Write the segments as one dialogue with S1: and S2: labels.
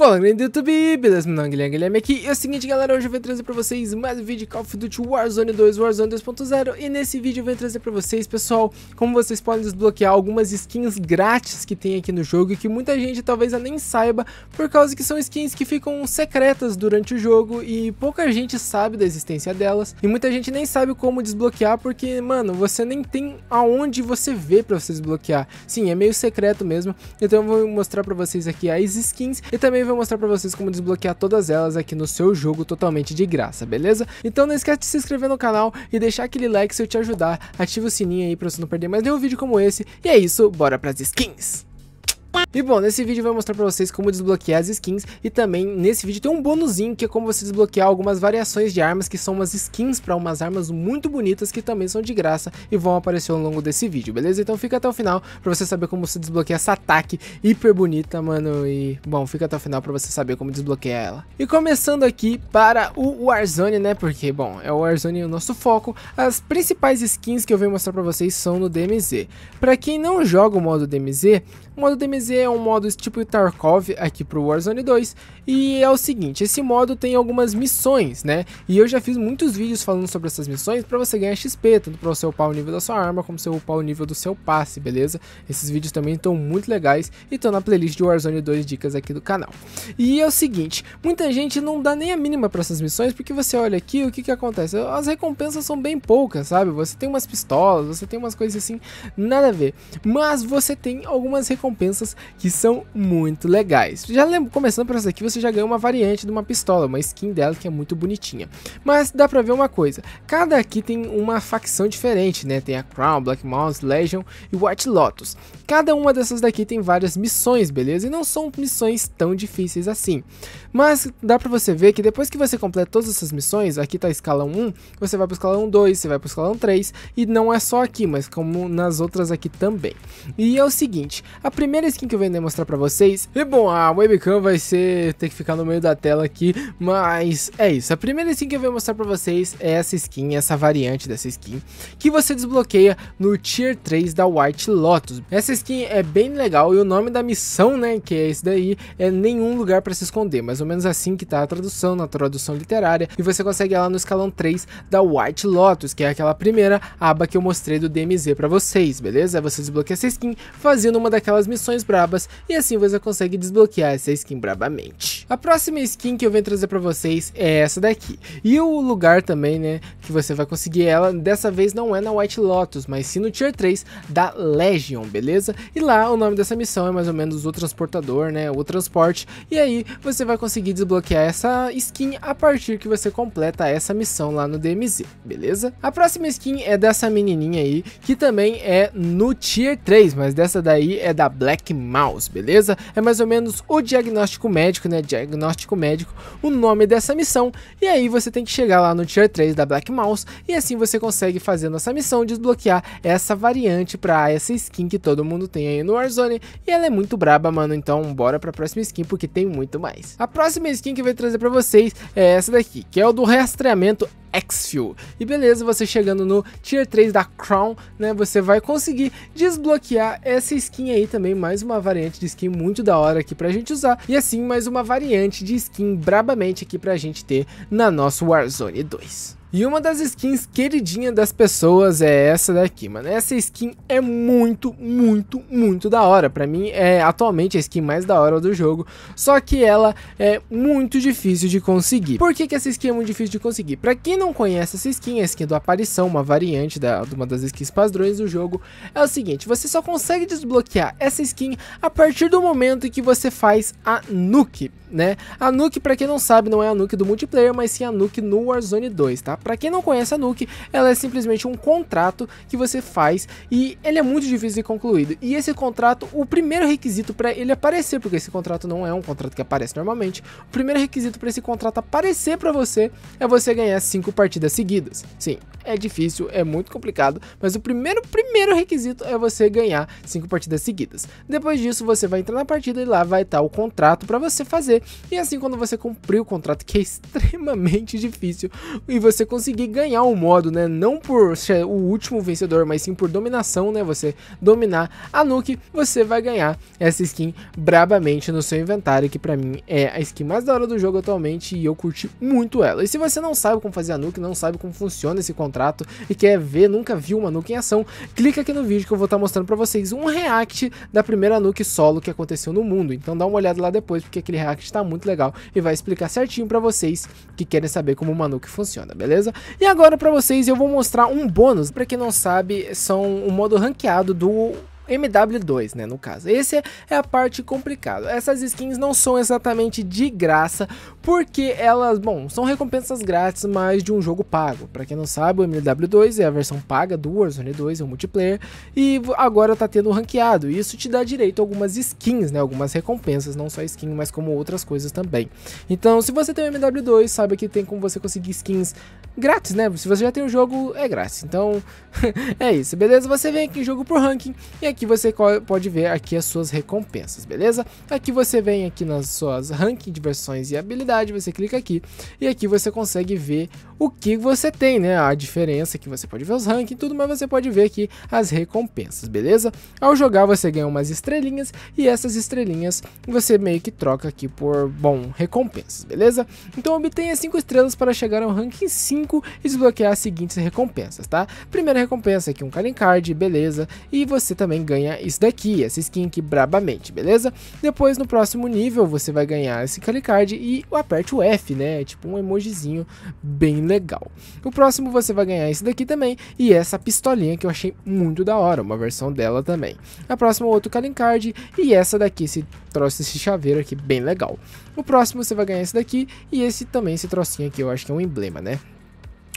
S1: Fala, grande YouTube, beleza? Meu nome é Guilherme, Guilherme aqui. E é o seguinte, galera, hoje eu venho trazer pra vocês mais um vídeo de Call of Duty Warzone 2, Warzone 2.0. E nesse vídeo eu venho trazer pra vocês, pessoal, como vocês podem desbloquear algumas skins grátis que tem aqui no jogo e que muita gente talvez nem saiba, por causa que são skins que ficam secretas durante o jogo e pouca gente sabe da existência delas. E muita gente nem sabe como desbloquear, porque, mano, você nem tem aonde você vê pra você desbloquear. Sim, é meio secreto mesmo. Então eu vou mostrar pra vocês aqui as skins e também vou mostrar pra vocês como desbloquear todas elas aqui no seu jogo totalmente de graça, beleza? Então não esquece de se inscrever no canal e deixar aquele like se eu te ajudar, ativa o sininho aí pra você não perder mais nenhum vídeo como esse, e é isso, bora pras skins! E bom, nesse vídeo eu vou mostrar pra vocês como desbloquear as skins e também nesse vídeo tem um bônusinho que é como você desbloquear algumas variações de armas que são umas skins para umas armas muito bonitas que também são de graça e vão aparecer ao longo desse vídeo, beleza? Então fica até o final pra você saber como você desbloqueia essa ataque hiper bonita, mano, e bom, fica até o final pra você saber como desbloquear ela. E começando aqui para o Warzone, né, porque bom, é o Warzone o nosso foco, as principais skins que eu venho mostrar pra vocês são no DMZ. Pra quem não joga o modo DMZ, o modo DMZ é um modo tipo Tarkov aqui pro Warzone 2. E é o seguinte, esse modo tem algumas missões, né? E eu já fiz muitos vídeos falando sobre essas missões para você ganhar XP, tanto para você upar o nível da sua arma, como você upar o nível do seu passe, beleza? Esses vídeos também estão muito legais e estão na playlist de Warzone 2 dicas aqui do canal. E é o seguinte, muita gente não dá nem a mínima para essas missões, porque você olha aqui, o que que acontece? As recompensas são bem poucas, sabe? Você tem umas pistolas, você tem umas coisas assim, nada a ver. Mas você tem algumas recompensas armas que são muito legais. Já lembro, começando por essa aqui, você já ganha uma variante de uma pistola, uma skin dela que é muito bonitinha. Mas dá pra ver uma coisa, cada aqui tem uma facção diferente, né? Tem a Crown, Black Mouse, Legion e White Lotus. Cada uma dessas daqui tem várias missões, beleza? E não são missões tão difíceis assim. Mas dá pra você ver que depois que você completa todas essas missões, aqui tá Escala 1, você vai pro Escala 2, você vai pro Escala 3, e não é só aqui, mas como nas outras aqui também. E é o seguinte, a primeira skin skin que eu venho mostrar pra vocês. E bom, a webcam vai ser ter que ficar no meio da tela aqui, mas é isso. A primeira skin que eu venho mostrar pra vocês é essa skin, essa variante dessa skin, que você desbloqueia no Tier 3 da White Lotus. Essa skin é bem legal e o nome da missão, né, que é esse daí, é Nenhum Lugar para Se Esconder, mais ou menos assim que tá a tradução, na tradução literária, e você consegue ela no escalão 3 da White Lotus, que é aquela primeira aba que eu mostrei do DMZ pra vocês, beleza? É você desbloqueia essa skin fazendo uma daquelas missões brabas e assim você consegue desbloquear essa skin brabamente. A próxima skin que eu venho trazer para vocês é essa daqui. E o lugar também, né, que você vai conseguir ela, dessa vez não é na White Lotus, mas sim no Tier 3 da Legion, beleza? E lá o nome dessa missão é mais ou menos o transportador, né, o transporte, e aí você vai conseguir desbloquear essa skin a partir que você completa essa missão lá no DMZ, beleza? A próxima skin é dessa menininha aí, que também é no Tier 3, mas dessa daí é da Black mouse, beleza? É mais ou menos o diagnóstico médico, né? Diagnóstico médico, o nome dessa missão. E aí você tem que chegar lá no tier 3 da Black Mouse e assim você consegue fazer nossa missão desbloquear essa variante para essa skin que todo mundo tem aí no Warzone. E ela é muito braba, mano, então bora para a próxima skin porque tem muito mais. A próxima skin que eu vou trazer para vocês é essa daqui, que é o do rastreamento X-Fuel. E beleza, você chegando no Tier 3 da Crown, né, você vai conseguir desbloquear essa skin aí também mais uma uma variante de skin muito da hora aqui pra gente usar. E assim, mais uma variante de skin brabamente aqui pra gente ter na nossa Warzone 2. E uma das skins queridinha das pessoas é essa daqui, mano. Essa skin é muito, muito, muito da hora. Pra mim, é atualmente a skin mais da hora do jogo. Só que ela é muito difícil de conseguir. Por que, que essa skin é muito difícil de conseguir? Pra quem não conhece essa skin, é a skin do Aparição, uma variante da, de uma das skins padrões do jogo, é o seguinte, você só consegue desbloquear essa skin a partir do momento em que você faz a nuke, né? A nuke, pra quem não sabe, não é a nuke do multiplayer, mas sim a nuke no Warzone 2, tá? Para quem não conhece a Nuke, ela é simplesmente um contrato que você faz e ele é muito difícil de concluído. E esse contrato, o primeiro requisito para ele aparecer, porque esse contrato não é um contrato que aparece normalmente, o primeiro requisito para esse contrato aparecer para você é você ganhar 5 partidas seguidas. Sim, é difícil, é muito complicado, mas o primeiro, primeiro requisito é você ganhar 5 partidas seguidas. Depois disso, você vai entrar na partida e lá vai estar tá o contrato para você fazer. E assim, quando você cumprir o contrato, que é extremamente difícil, e você conseguir ganhar o um modo, né? Não por ser o último vencedor, mas sim por dominação, né? Você dominar a Nuke, você vai ganhar essa skin brabamente no seu inventário, que para mim é a skin mais da hora do jogo atualmente e eu curti muito ela. E se você não sabe como fazer a Nuke, não sabe como funciona esse contrato, contrato e quer ver, nunca viu uma Nuke em ação, clica aqui no vídeo que eu vou estar tá mostrando para vocês um react da primeira Nuke solo que aconteceu no mundo. Então dá uma olhada lá depois, porque aquele react está muito legal e vai explicar certinho para vocês que querem saber como uma Nuke funciona, beleza? E agora para vocês eu vou mostrar um bônus, para quem não sabe, são um modo ranqueado do MW2, né, no caso. Essa é, é a parte complicada. Essas skins não são exatamente de graça, porque elas, bom, são recompensas grátis, mas de um jogo pago. Para quem não sabe, o MW2 é a versão paga do Warzone 2, é o multiplayer, e agora tá tendo ranqueado. E isso te dá direito a algumas skins, né, algumas recompensas, não só skin, mas como outras coisas também. Então, se você tem o MW2, sabe que tem como você conseguir skins grátis, né? Se você já tem o jogo, é grátis. Então, é isso, beleza? Você vem aqui em jogo por ranking e aqui Aqui você pode ver aqui as suas recompensas, beleza? Aqui você vem aqui nas suas ranking de versões e habilidade, você clica aqui e aqui você consegue ver o que você tem, né? A diferença que você pode ver os rankings e tudo, mas você pode ver aqui as recompensas, beleza? Ao jogar você ganha umas estrelinhas e essas estrelinhas você meio que troca aqui por, bom, recompensas, beleza? Então obtenha 5 estrelas para chegar ao ranking 5 e desbloquear as seguintes recompensas, tá? Primeira recompensa é aqui um Kalin Card, beleza? E você também ganha isso daqui, essa skin aqui brabamente, beleza? Depois no próximo nível você vai ganhar esse Calicard e aperte o F, né? Tipo um emojizinho bem legal. O próximo você vai ganhar esse daqui também e essa pistolinha que eu achei muito da hora, uma versão dela também. A próxima outro Calicard e essa daqui, esse troço, esse chaveiro aqui bem legal. O próximo você vai ganhar esse daqui e esse também, esse trocinho aqui, eu acho que é um emblema, né?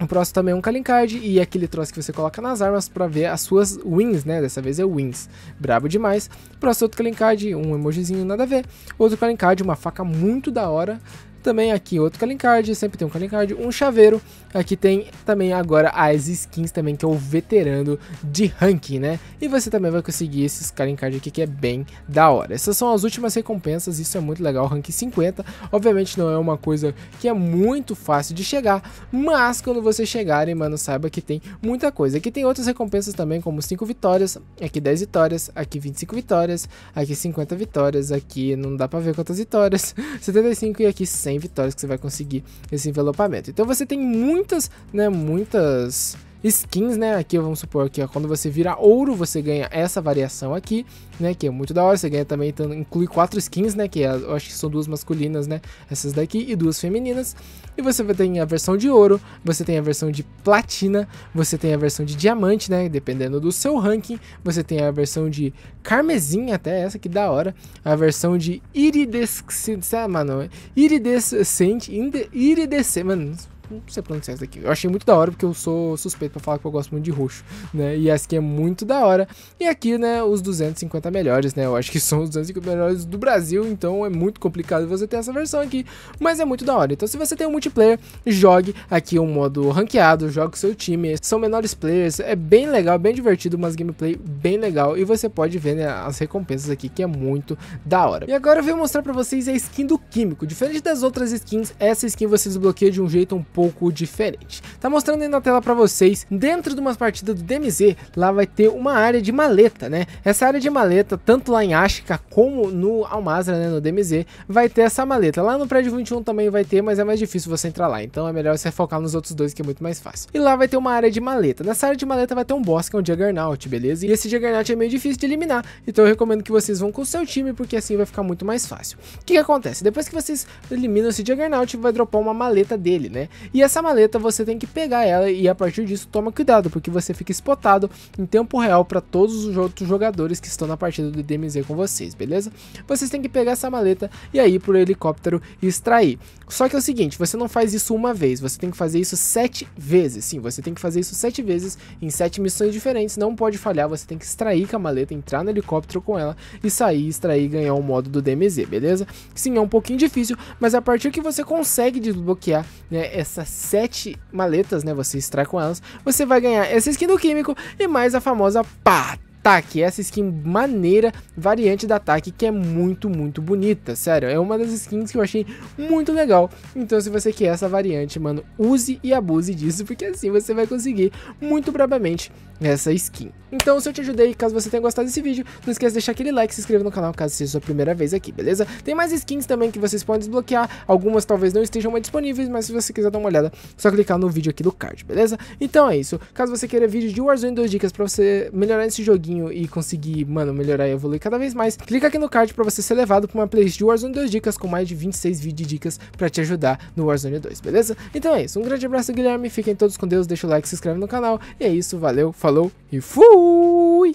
S1: O próximo também é um calling card e é aquele troço que você coloca nas armas para ver as suas wins, né? Dessa vez é wins. Brabo demais. O próximo é outro calling card, um emojizinho nada a ver. Outro calling card, uma faca muito da hora também aqui outro calling card, sempre tem um calling card, um chaveiro. Aqui tem também agora as skins também, que é o veterano de ranking, né? E você também vai conseguir esses calling card aqui, que é bem da hora. Essas são as últimas recompensas, isso é muito legal, ranking 50. Obviamente não é uma coisa que é muito fácil de chegar, mas quando vocês chegarem, mano, saiba que tem muita coisa. Aqui tem outras recompensas também, como 5 vitórias, aqui 10 vitórias, aqui 25 vitórias, aqui 50 vitórias, aqui não dá pra ver quantas vitórias, 75 e aqui 100 100 vitórias que você vai conseguir esse envelopamento. Então você tem muitas, né, muitas skins, né? Aqui vamos supor que ó, quando você vira ouro, você ganha essa variação aqui, né? Que é muito da hora. Você ganha também, então, inclui quatro skins, né? Que é, eu acho que são duas masculinas, né? Essas daqui e duas femininas. E você tem a versão de ouro, você tem a versão de platina, você tem a versão de diamante, né? Dependendo do seu ranking. Você tem a versão de carmesim, até essa que da hora. A versão de iridescente, mano. Iridescente, iridescente, mano não sei pronunciar isso daqui. Eu achei muito da hora, porque eu sou suspeito pra falar que eu gosto muito de roxo, né? E essa aqui é muito da hora. E aqui, né, os 250 melhores, né? Eu acho que são os 250 melhores do Brasil, então é muito complicado você ter essa versão aqui, mas é muito da hora. Então se você tem um multiplayer, jogue aqui um modo ranqueado, jogue seu time, são menores players, é bem legal, bem divertido, umas gameplay bem legal, e você pode ver, né, as recompensas aqui, que é muito da hora. E agora eu vim mostrar pra vocês a skin do Químico. Diferente das outras skins, essa skin você desbloqueia de um jeito um pouco pouco diferente. Tá mostrando aí na tela para vocês, dentro de uma partida do DMZ, lá vai ter uma área de maleta, né? Essa área de maleta, tanto lá em Ashka como no Almazra, né, no DMZ, vai ter essa maleta. Lá no prédio 21 também vai ter, mas é mais difícil você entrar lá, então é melhor você focar nos outros dois que é muito mais fácil. E lá vai ter uma área de maleta. Nessa área de maleta vai ter um boss que é um Juggernaut, beleza? E esse Juggernaut é meio difícil de eliminar, então eu recomendo que vocês vão com o seu time, porque assim vai ficar muito mais fácil. O que, que acontece? Depois que vocês eliminam esse Juggernaut, vai dropar uma maleta dele, né? E essa maleta você tem que pegar ela e a partir disso toma cuidado, porque você fica spotado em tempo real para todos os outros jogadores que estão na partida do DMZ com vocês, beleza? Vocês têm que pegar essa maleta e aí pro helicóptero e extrair. Só que é o seguinte, você não faz isso uma vez, você tem que fazer isso sete vezes. Sim, você tem que fazer isso sete vezes em sete missões diferentes, não pode falhar, você tem que extrair com a maleta, entrar no helicóptero com ela e sair, extrair e ganhar o modo do DMZ, beleza? Sim, é um pouquinho difícil, mas a partir que você consegue desbloquear né, essas sete maletas, né? Você extrai com elas, você vai ganhar essa skin do químico e mais a famosa pata ataque essa skin maneira, variante da ataque que é muito, muito bonita, sério, é uma das skins que eu achei muito legal, então se você quer essa variante, mano, use e abuse disso, porque assim você vai conseguir muito provavelmente essa skin. Então se eu te ajudei, caso você tenha gostado desse vídeo, não esqueça de deixar aquele like, se inscreva no canal caso seja a sua primeira vez aqui, beleza? Tem mais skins também que vocês podem desbloquear, algumas talvez não estejam mais disponíveis, mas se você quiser dar uma olhada, só clicar no vídeo aqui do card, beleza? Então é isso, caso você queira vídeo de Warzone 2 dicas pra você melhorar esse joguinho, joguinho e conseguir, mano, melhorar e evoluir cada vez mais, clica aqui no card para você ser levado para uma playlist de Warzone 2 Dicas com mais de 26 vídeos dicas para te ajudar no Warzone 2, beleza? Então é isso, um grande abraço Guilherme, fiquem todos com Deus, deixa o like, se inscreve no canal, e é isso, valeu, falou e fui!